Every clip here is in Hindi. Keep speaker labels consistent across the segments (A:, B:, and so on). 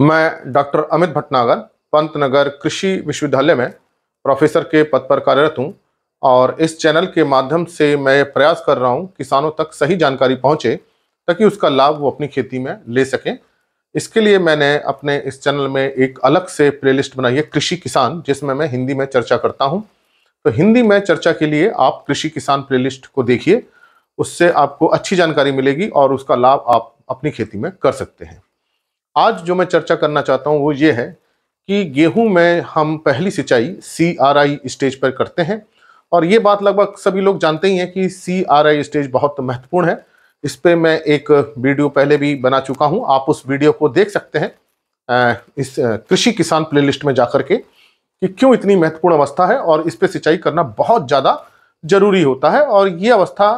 A: मैं डॉक्टर अमित भटनागर पंतनगर कृषि विश्वविद्यालय में प्रोफेसर के पद पर कार्यरत हूं और इस चैनल के माध्यम से मैं प्रयास कर रहा हूं किसानों तक सही जानकारी पहुंचे ताकि उसका लाभ वो अपनी खेती में ले सकें इसके लिए मैंने अपने इस चैनल में एक अलग से प्लेलिस्ट बनाई है कृषि किसान जिसमें मैं हिंदी में चर्चा करता हूँ तो हिंदी में चर्चा के लिए आप कृषि किसान प्ले को देखिए उससे आपको अच्छी जानकारी मिलेगी और उसका लाभ आप अपनी खेती में कर सकते हैं आज जो मैं चर्चा करना चाहता हूँ वो ये है कि गेहूं में हम पहली सिंचाई सी आर आई स्टेज पर करते हैं और ये बात लगभग सभी लोग जानते ही हैं कि सी आर आई स्टेज बहुत महत्वपूर्ण है इस पर मैं एक वीडियो पहले भी बना चुका हूँ आप उस वीडियो को देख सकते हैं इस कृषि किसान प्लेलिस्ट में जाकर के कि क्यों इतनी महत्वपूर्ण अवस्था है और इस पर सिंचाई करना बहुत ज़्यादा जरूरी होता है और ये अवस्था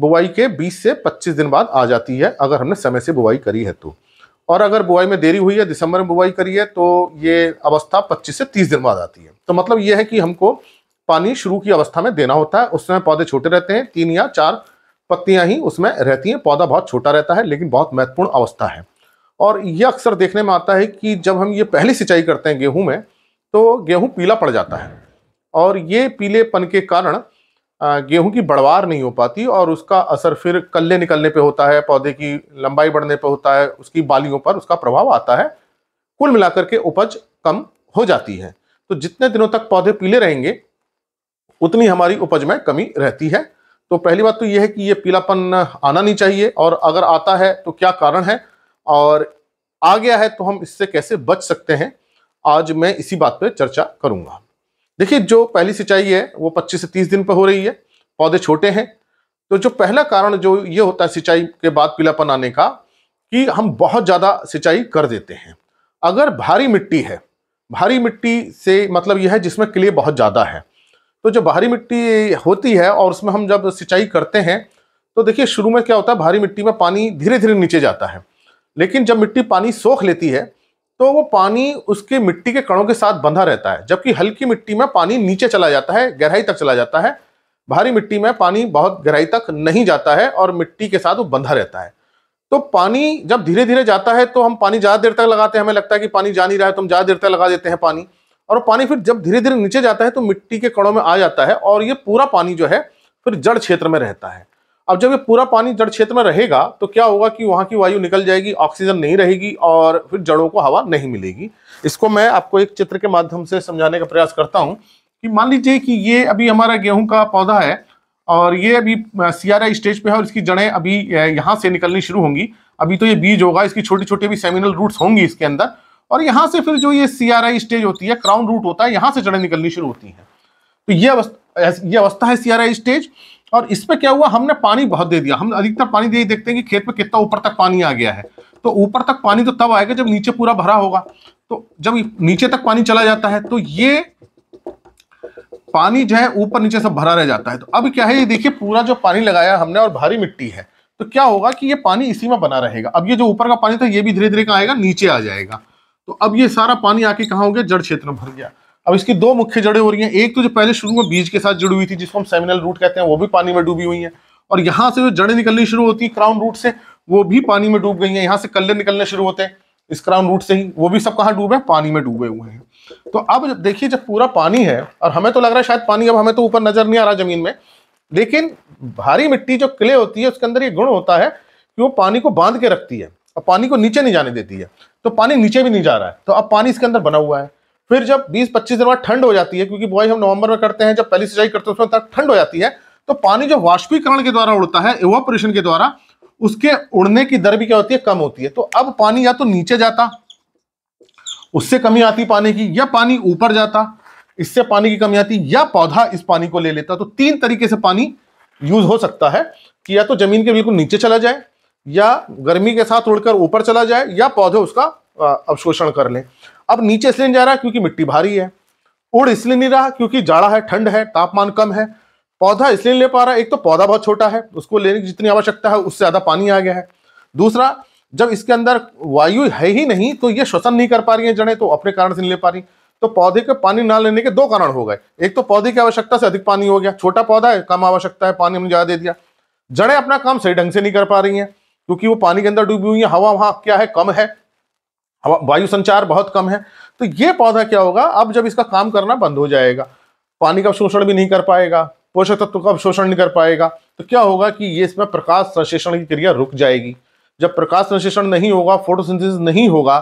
A: बुवाई के 20 से 25 दिन बाद आ जाती है अगर हमने समय से बुवाई करी है तो और अगर बुआई में देरी हुई है दिसंबर में बुआई करी है तो ये अवस्था 25 से 30 दिन बाद आती है तो मतलब ये है कि हमको पानी शुरू की अवस्था में देना होता है उस समय पौधे छोटे रहते हैं तीन या चार पत्तियां ही उसमें रहती हैं पौधा बहुत छोटा रहता है लेकिन बहुत महत्वपूर्ण अवस्था है और ये अक्सर देखने में आता है कि जब हम ये पहली सिंचाई करते हैं गेहूँ में तो गेहूँ पीला पड़ जाता है और ये पीलेपन के कारण गेहूं की बढ़वार नहीं हो पाती और उसका असर फिर कल्ले निकलने पे होता है पौधे की लंबाई बढ़ने पे होता है उसकी बालियों पर उसका प्रभाव आता है कुल मिलाकर के उपज कम हो जाती है तो जितने दिनों तक पौधे पीले रहेंगे उतनी हमारी उपज में कमी रहती है तो पहली बात तो यह है कि ये पीलापन आना नहीं चाहिए और अगर आता है तो क्या कारण है और आ गया है तो हम इससे कैसे बच सकते हैं आज मैं इसी बात पर चर्चा करूंगा देखिए जो पहली सिंचाई है वो 25 से 30 दिन पर हो रही है पौधे छोटे हैं तो जो पहला कारण जो ये होता है सिंचाई के बाद पीलापन आने का कि हम बहुत ज़्यादा सिंचाई कर देते हैं अगर भारी मिट्टी है भारी मिट्टी से मतलब यह है जिसमें क्ले बहुत ज़्यादा है तो जो भारी मिट्टी होती है और उसमें हम जब सिंचाई करते हैं तो देखिए शुरू में क्या होता है भारी मिट्टी में पानी धीरे धीरे नीचे जाता है लेकिन जब मिट्टी पानी सोख लेती है तो वो पानी उसके मिट्टी के कणों के साथ बंधा रहता है जबकि हल्की मिट्टी में पानी नीचे चला जाता है गहराई तक चला जाता है भारी मिट्टी में पानी बहुत गहराई तक नहीं जाता है और मिट्टी के साथ वो बंधा रहता है तो पानी जब धीरे धीरे जाता है तो हम पानी ज़्यादा देर तक लगाते हैं हमें लगता है कि पानी जा नहीं रहा है तो हम ज़्यादा देर तक लगा देते हैं पानी और पानी फिर जब धीरे धीरे नीचे जाता है तो मिट्टी के कणों में आ जाता है और ये पूरा पानी जो है फिर जड़ क्षेत्र में रहता है अब जब ये पूरा पानी जड़ क्षेत्र में रहेगा तो क्या होगा कि वहाँ की वायु निकल जाएगी ऑक्सीजन नहीं रहेगी और फिर जड़ों को हवा नहीं मिलेगी इसको मैं आपको एक चित्र के माध्यम से समझाने का प्रयास करता हूँ कि मान लीजिए कि ये अभी हमारा गेहूं का पौधा है और ये अभी सियारा स्टेज पे है और इसकी जड़ें अभी यहाँ से निकलनी शुरू होंगी अभी तो ये बीज होगा इसकी छोटी छोटी भी सेमिनल रूट्स होंगी इसके अंदर और यहाँ से फिर जो ये सियारा स्टेज होती है क्राउन रूट होता है यहाँ से जड़ें निकलनी शुरू होती हैं तो ये अवस्था ये अवस्था है सियारा स्टेज और इसमें क्या हुआ हमने पानी बहुत दे दिया हम अधिकतर पानी दे देखते हैं कि खेत में कितना ऊपर तक पानी आ गया है तो ऊपर तक पानी तो तब आएगा जब नीचे पूरा भरा होगा तो जब नीचे तक पानी चला जाता है तो ये पानी जो है ऊपर नीचे सब भरा रह जाता है तो अब क्या है ये देखिए पूरा जो पानी लगाया हमने और भारी मिट्टी है तो क्या होगा कि ये पानी इसी में बना रहेगा अब ये जो ऊपर का पानी था ये भी धीरे धीरे कहाँ आएगा नीचे आ जाएगा तो अब ये सारा पानी आके कहाँ हो गया जड़ क्षेत्र में भर गया अब इसकी दो मुख्य जड़ें हो रही हैं एक तो जो पहले शुरू में बीज के साथ जुड़ी हुई थी जिसको हम सेमिनल रूट कहते हैं वो भी पानी में डूबी हुई हैं और यहाँ से जो जड़ें निकलनी शुरू होती हैं क्राउन रूट से वो भी पानी में डूब गई हैं यहाँ से कल्ले निकलने शुरू होते हैं इस क्राउन रूट से ही वो भी सब कहाँ डूबे हैं पानी में डूबे हुए हैं तो अब देखिए जब पूरा पानी है और हमें तो लग रहा है शायद पानी अब हमें तो ऊपर नजर नहीं आ रहा जमीन में लेकिन भारी मिट्टी जो क्ले होती है उसके अंदर ये गुण होता है कि वो पानी को बांध के रखती है और पानी को नीचे नहीं जाने देती है तो पानी नीचे भी नहीं जा रहा है तो अब पानी इसके अंदर बना हुआ है फिर जब 20-25 दिन बाद ठंड हो जाती है क्योंकि बुआई हम नवंबर में करते हैं जब पहली सिंचाई करते हैं उसमें तक ठंड हो जाती है तो पानी जो वाष्पीकरण के द्वारा उड़ता है एवोपरेशन के द्वारा उसके उड़ने की दर भी क्या होती है कम होती है तो अब पानी या तो नीचे जाता उससे कमी आती पानी की या पानी ऊपर जाता इससे पानी की कमी आती या पौधा इस पानी को ले लेता तो तीन तरीके से पानी यूज हो सकता है कि या तो जमीन के बिल्कुल नीचे चला जाए या गर्मी के साथ उड़कर ऊपर चला जाए या पौधे उसका अवशोषण कर लें अब नीचे इसलिए जा रहा है क्योंकि मिट्टी भारी है उड़ इसलिए नहीं रहा क्योंकि जाड़ा है ठंड है तापमान कम है पौधा इसलिए ले पा रहा है एक तो पौधा बहुत छोटा है उसको लेने की जितनी आवश्यकता है उससे ज़्यादा पानी आ गया है दूसरा जब इसके अंदर वायु है ही नहीं तो ये श्वसन नहीं कर पा रही है जड़ें तो अपने कारण से नहीं ले पा रही तो पौधे के पानी ना लेने के दो कारण हो गए एक तो पौधे की आवश्यकता से अधिक पानी हो गया छोटा पौधा है कम आवश्यकता है पानी हमने ज़्यादा दे दिया जड़ें अपना काम सही ढंग से नहीं कर पा रही हैं क्योंकि वो पानी के अंदर डूबी हुई है हवा वहाँ क्या है कम है वायु संचार बहुत कम है तो ये पौधा क्या होगा अब जब इसका काम करना बंद हो जाएगा पानी का शोषण भी नहीं कर पाएगा पोषक तत्व का शोषण नहीं कर पाएगा तो क्या होगा कि ये इसमें प्रकाश संश्लेषण की क्रिया रुक जाएगी जब प्रकाश संश्लेषण नहीं होगा फोटोसिंथेसिस नहीं होगा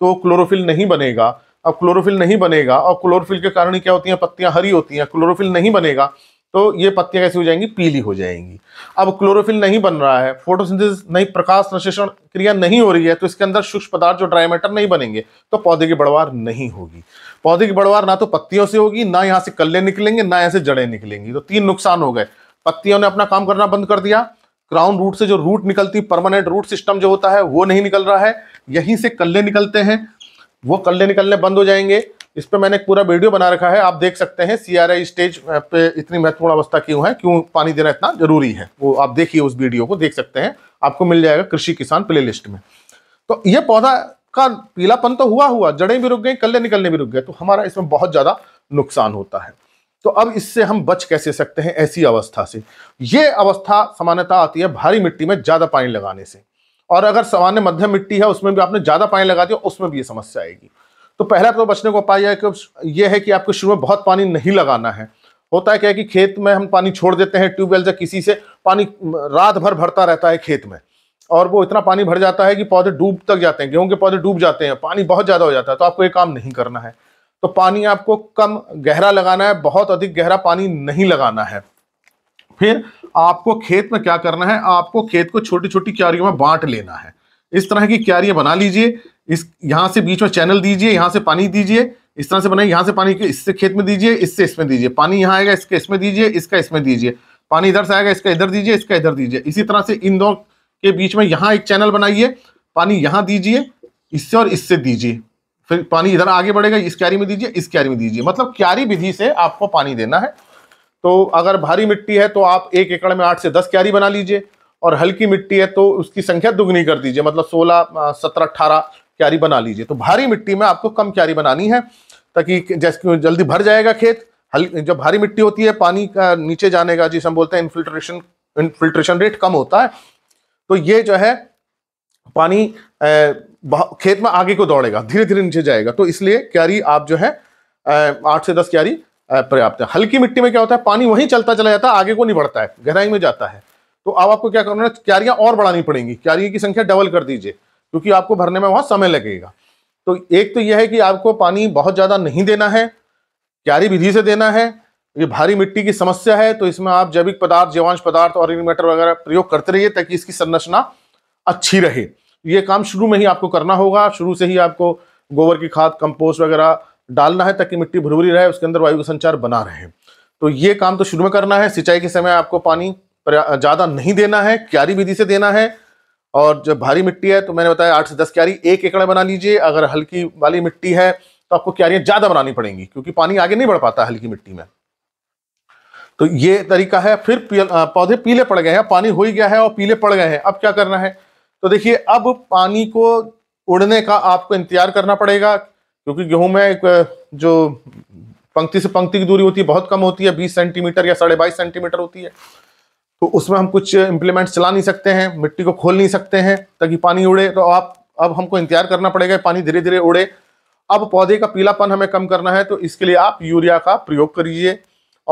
A: तो क्लोरोफिल नहीं बनेगा अब क्लोरोफिल नहीं बनेगा और क्लोरोफिल के कारण क्या होती हैं पत्तियां हरी होती हैं क्लोरोफिल नहीं बनेगा तो ये पत्तियां कैसी हो जाएंगी पीली हो जाएंगी अब क्लोरोफिल नहीं बन रहा है फोटोसिंथेसिस नहीं प्रकाश संश्लेषण क्रिया नहीं हो रही है तो इसके अंदर सूक्ष्म पदार्थ जो ड्राई मैटर नहीं बनेंगे तो पौधे की बढ़वार नहीं होगी पौधे की बढ़वार ना तो पत्तियों से होगी ना यहाँ से कल्ले निकलेंगे ना यहाँ से जड़ें निकलेंगी तो तीन नुकसान हो गए पत्तियों ने अपना काम करना बंद कर दिया क्राउन रूट से जो रूट निकलती परमानेंट रूट सिस्टम जो होता है वो नहीं निकल रहा है यहीं से कल्ले निकलते हैं वो कल्ले निकलने बंद हो जाएंगे इस पर मैंने एक पूरा वीडियो बना रखा है आप देख सकते हैं सीआरआई स्टेज पे इतनी महत्वपूर्ण अवस्था क्यों है क्यों पानी देना इतना जरूरी है वो आप देखिए उस वीडियो को देख सकते हैं आपको मिल जाएगा कृषि किसान प्ले लिस्ट में तो ये पौधा का पीलापन तो हुआ हुआ जड़ें भी रुक गई कल्ले निकलने भी रुक गए तो हमारा इसमें बहुत ज़्यादा नुकसान होता है तो अब इससे हम बच कैसे सकते हैं ऐसी अवस्था से ये अवस्था सामान्यता आती है भारी मिट्टी में ज़्यादा पानी लगाने से और अगर सामान्य मध्यम मिट्टी है उसमें भी आपने ज़्यादा पानी लगा दिया उसमें भी ये समस्या आएगी तो पहला तो बचने को उपाय है ये है कि आपको शुरू में बहुत पानी नहीं लगाना है होता है क्या कि खेत में हम पानी छोड़ देते हैं ट्यूबवेल से किसी से पानी रात भर भरता रहता है खेत में और वो इतना पानी भर जाता है कि पौधे डूब तक जाते हैं गेहूं के पौधे डूब जाते हैं पानी बहुत ज़्यादा हो जाता है तो आपको ये काम नहीं करना है तो पानी आपको कम गहरा लगाना है बहुत अधिक गहरा पानी नहीं लगाना है फिर आपको खेत में क्या करना है आपको खेत को छोटी छोटी क्यारियों में बांट लेना है इस तरह की क्यारियाँ बना लीजिए इस यहाँ से बीच में चैनल दीजिए यहाँ से पानी दीजिए इस तरह से बनाइए यहाँ से पानी इससे खेत में दीजिए इससे इसमें दीजिए पानी यहाँ आएगा इसके इसमें दीजिए इसका इसमें दीजिए पानी इधर से आएगा इसका इधर दीजिए इसका इधर दीजिए इसी तरह से इन दो के बीच में यहाँ एक चैनल बनाइए पानी यहाँ दीजिए इससे और इससे दीजिए फिर पानी इधर आगे बढ़ेगा इस क्यारी में दीजिए इस क्यारी में दीजिए मतलब क्यारी विधि से आपको पानी देना है तो अगर भारी मिट्टी है तो आप एक एकड़ में आठ से दस क्यारी बना लीजिए और हल्की मिट्टी है तो उसकी संख्या दुगनी कर दीजिए मतलब सोलह सत्रह अट्ठारह क्यारी बना लीजिए तो भारी मिट्टी में आपको कम क्यारी बनानी है ताकि जैसे जल्दी भर जाएगा खेत हल्की जब भारी मिट्टी होती है पानी का नीचे जाने का जिसे हम बोलते हैं इनफिल्ट्रेशन इनफिल्ट्रेशन रेट कम होता है तो ये जो है पानी खेत में आगे को दौड़ेगा धीरे धीरे नीचे जाएगा तो इसलिए क्यारी आप जो है आठ से दस क्यारी पर्याप्त है हल्की मिट्टी में क्या होता है पानी वहीं चलता चला जाता है आगे को नहीं बढ़ता है गहराई में जाता है तो अब आपको क्या करना है क्यारियां और बढ़ानी पड़ेंगी क्यारियों की संख्या डबल कर दीजिए क्योंकि आपको भरने में वहाँ समय लगेगा तो एक तो यह है कि आपको पानी बहुत ज़्यादा नहीं देना है क्यारी विधि से देना है ये भारी मिट्टी की समस्या है तो इसमें आप जैविक पदार्थ जीवांश पदार्थ और इन्वेटर वगैरह प्रयोग करते रहिए ताकि इसकी संरचना अच्छी रहे ये काम शुरू में ही आपको करना होगा शुरू से ही आपको गोबर की खाद कंपोस्ट वगैरह डालना है ताकि मिट्टी भुरभुरी रहे उसके अंदर वायु का संचार बना रहे तो ये काम तो शुरू में करना है सिंचाई के समय आपको पानी ज़्यादा नहीं देना है क्यारी विधि से देना है और जो भारी मिट्टी है तो मैंने बताया आठ से दस क्यारी एक एकड़ में बना लीजिए अगर हल्की वाली मिट्टी है तो आपको क्यारियाँ ज़्यादा बनानी पड़ेंगी क्योंकि पानी आगे नहीं बढ़ पाता हल्की मिट्टी में तो ये तरीका है फिर पौधे पीले पड़ गए हैं पानी हो ही गया है और पीले पड़ गए हैं अब क्या करना है तो देखिए अब पानी को उड़ने का आपको इंतजार करना पड़ेगा क्योंकि गेहूं में एक जो पंक्ति से पंक्ति की दूरी होती है बहुत कम होती है बीस सेंटीमीटर या साढ़े बाईस सेंटीमीटर होती है तो उसमें हम कुछ इम्प्लीमेंट्स चला नहीं सकते हैं मिट्टी को खोल नहीं सकते हैं ताकि पानी उड़े तो आप अब हमको इंतजार करना पड़ेगा पानी धीरे धीरे उड़े अब पौधे का पीलापन हमें कम करना है तो इसके लिए आप यूरिया का प्रयोग करिए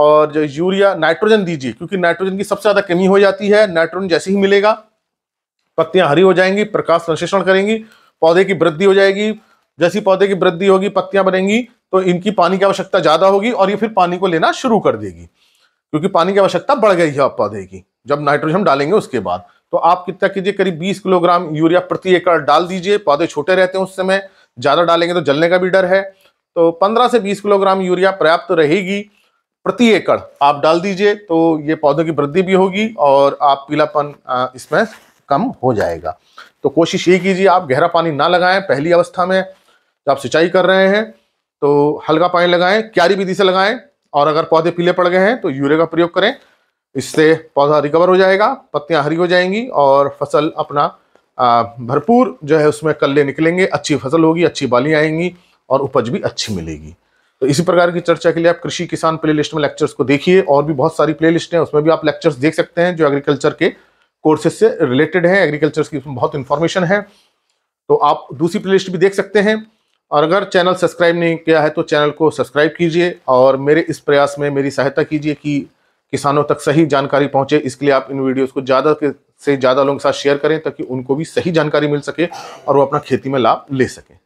A: और जो यूरिया नाइट्रोजन दीजिए क्योंकि नाइट्रोजन की सबसे ज़्यादा कमी हो जाती है नाइट्रोजन जैसे ही मिलेगा पत्तियां हरी हो जाएंगी प्रकाश संश्लेषण करेंगी पौधे की वृद्धि हो जाएगी जैसी पौधे की वृद्धि होगी पत्तियां बनेंगी तो इनकी पानी की आवश्यकता ज़्यादा होगी और ये फिर पानी को लेना शुरू कर देगी क्योंकि पानी की आवश्यकता बढ़ गई है अब पौधे की जब नाइट्रोजन डालेंगे उसके बाद तो आप कितना कीजिए करीब 20 किलोग्राम यूरिया प्रति एकड़ डाल दीजिए पौधे छोटे रहते हैं उस समय ज़्यादा डालेंगे तो जलने का भी डर है तो 15 से 20 किलोग्राम यूरिया पर्याप्त रहेगी प्रति एकड़ आप डाल दीजिए तो ये पौधों की वृद्धि भी होगी और आप पीलापन इसमें कम हो जाएगा तो कोशिश ये कीजिए आप गहरा पानी ना लगाएं पहली अवस्था में जब आप सिंचाई कर रहे हैं तो हल्का पानी लगाएं क्यारी विधि से लगाएं और अगर पौधे पीले पड़ गए हैं तो यूरिया का प्रयोग करें इससे पौधा रिकवर हो जाएगा पत्तियां हरी हो जाएंगी और फसल अपना भरपूर जो है उसमें कल्ले निकलेंगे अच्छी फसल होगी अच्छी बाली आएंगी और उपज भी अच्छी मिलेगी तो इसी प्रकार की चर्चा के लिए आप कृषि किसान प्लेलिस्ट में लेक्चर्स को देखिए और भी बहुत सारी प्लेलिस्ट हैं उसमें भी आप लेक्चर्स देख सकते हैं जो एग्रीकल्चर के कोर्सेज से रिलेटेड हैं एग्रीकल्चर की बहुत इन्फॉर्मेशन है तो आप दूसरी प्लेलिस्ट भी देख सकते हैं और अगर चैनल सब्सक्राइब नहीं किया है तो चैनल को सब्सक्राइब कीजिए और मेरे इस प्रयास में मेरी सहायता कीजिए कि किसानों तक सही जानकारी पहुंचे इसके लिए आप इन वीडियोस को ज़्यादा से ज़्यादा लोगों के साथ शेयर करें ताकि उनको भी सही जानकारी मिल सके और वो अपना खेती में लाभ ले सकें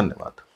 A: धन्यवाद